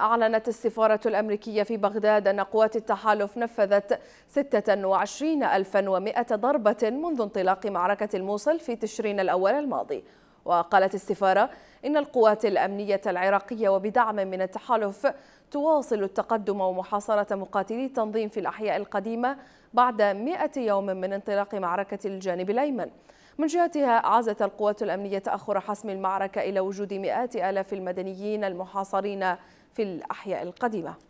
أعلنت السفارة الأمريكية في بغداد أن قوات التحالف نفذت 26100 ضربة منذ انطلاق معركة الموصل في تشرين الأول الماضي وقالت السفارة إن القوات الأمنية العراقية وبدعم من التحالف تواصل التقدم ومحاصرة مقاتلي التنظيم في الأحياء القديمة بعد 100 يوم من انطلاق معركة الجانب الأيمن من جهتها عزت القوات الأمنية تأخر حسم المعركة إلى وجود مئات آلاف المدنيين المحاصرين في الأحياء القديمة